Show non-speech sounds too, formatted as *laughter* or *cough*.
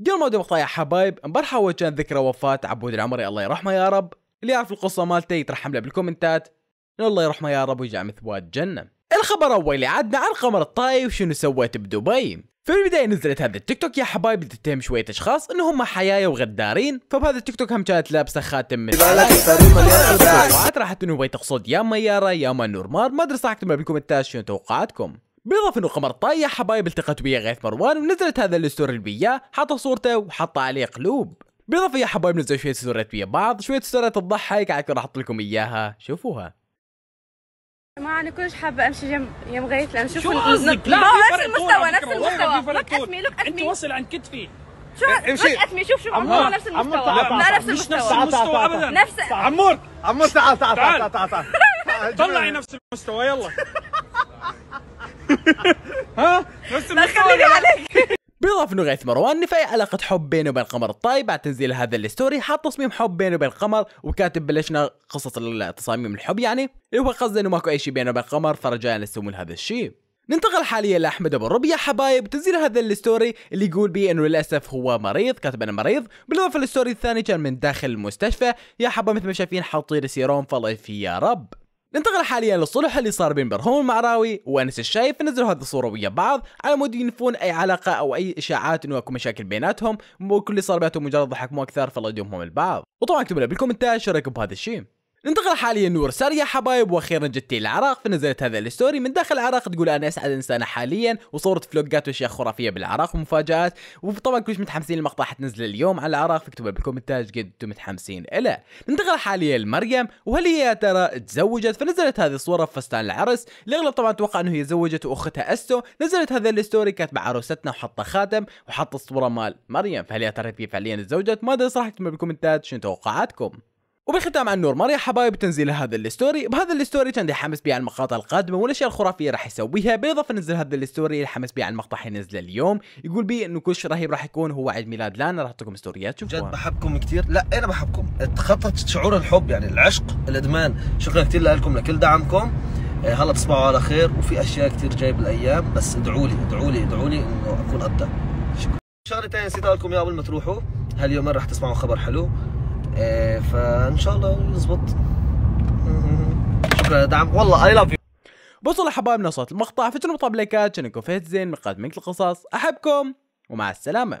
قبل ما ابدا مقطع يا حبايب امبارح اول كان ذكرى وفاة عبود العمري الله يرحمه يا رب اللي يعرف القصة مالته يترحم له بالكومنتات الله يرحمه يا رب ويجعل مثواه الجنه الخبر اول اللي عدنا عن قمر الطايف شنو سويت بدبي في البداية نزلت هذا التيك توك يا حبايب تتهم شوية أشخاص إنهم حيايا وغدارين فبهذا التيك توك هم كانت لابسة خاتم من توقعات راحت إنه تقصد يا ميارة يا ما نورمار ما أدري صح اكتب لكم بالكومنتات شنو توقعاتكم بالاضافه انه قمر طايح حبايب التقت ويا غيث مروان ونزلت هذا الستوري اللي وياه حط صورته وحط عليه قلوب بالاضافه يا حبايب نزلوا شويه ستوريات ويا بعض شويه ستوريات تضحك على راح احط لكم اياها شوفوها ما انا كلش حابه امشي جنب يم غيث لان إيه، إيه، شوف لا نفس المستوى نفس المستوى لوك اتمي لوك اتمي انت وصل عن كتفي شو امشي اتمي شوف شوف عمور نفس المستوى لا نفس المستوى نفس المستوى ابدا نفس عمور عمور تعال تعال تعال تعال تعال *laughs* طلعي نفس المستوى يلا *laughs* ها بس لا خليني عليك بيضاف انه غيث مروان نفاي علاقة حب بينه وبين القمر الطاي بعد تنزيل هذا الستوري حاط تصميم حب بينه وبين القمر وكاتب بلشنا قصة تصاميم الحب يعني اللي هو قصده انه ماكو اي شيء بينه وبين القمر فرجاء لا هذا الشيء ننتقل حاليا لاحمد ابو الربيع حبايب تنزيل هذا الستوري اللي يقول بي انه للاسف هو مريض كاتب انه مريض بالاضافه للستوري الثاني كان من داخل المستشفى يا حبا مثل ما شايفين حاطين سيروم فالله يا رب ننتقل حاليا للصلح اللي صار بين برهوم المعراوي وانس الشايف نزلوا هذه الصوره ويا بعض على مود ينفون اي علاقه او اي اشاعات انه اكو مشاكل بيناتهم وكل اللي صار بيناتهم مجرد ضحك مو اكثر فالله يدومهم البعض وطبعا اكتبوا لنا بالكومنتات شو رايكم بهذا الشيء ننتقل حاليا نور ساريا حبايب واخيرا جتي العراق فنزلت هذا الستوري من داخل العراق تقول انا اسعد انسانه حاليا وصورت فلوجات واشياء خرافيه بالعراق ومفاجات وطبعا كلش متحمسين المقطع حتنزل اليوم على العراق فاكتبوا بالكومنتات قد انتم متحمسين الا ننتقل حاليا لمريم وهل هي يا ترى تزوجت فنزلت هذه الصوره في فستان العرس الاغلب طبعا توقع انه هي تزوجت واختها استو نزلت هذا الستوري كاتبه عروستنا وحاطه خاتم وحاطه الصوره مال مريم فهل يا ترى هي فعليا تزوجت ما ادري صراحه بالكومنتات شنو توقعاتكم وبختام عن نور يا حبايب تنزيل هذا الستوري بهذا الستوري كان حمس بي على المقاطع القادمه والاشياء الخرافيه راح يسويها بالاضافه نزل هذا الستوري اللي حمس بي على المقطع حينزله اليوم يقول بي انه كل شيء رهيب راح يكون هو عيد ميلاد لانا راح اعطيكم ستوريات شوفوها جد بحبكم كثير لا انا بحبكم تخطت شعور الحب يعني العشق الادمان شكرا كثير لكم لكل دعمكم آه، هلا تصبحوا على خير وفي اشياء كثير جاي بالايام بس ادعوا لي ادعوا لي ادعوا لي انه اكون قدها شكرا شغله ثانيه نسيت اقول لكم اياها قبل ما تروحوا هاليومين راح تسمعوا خبر حلو آه، فان شاء الله نظبط شكرا دعم والله اي لاف يو بوصل حبايبنا صوت المقطع فتنوا طبليكات شنكو فهد زين من منك القصص احبكم ومع السلامه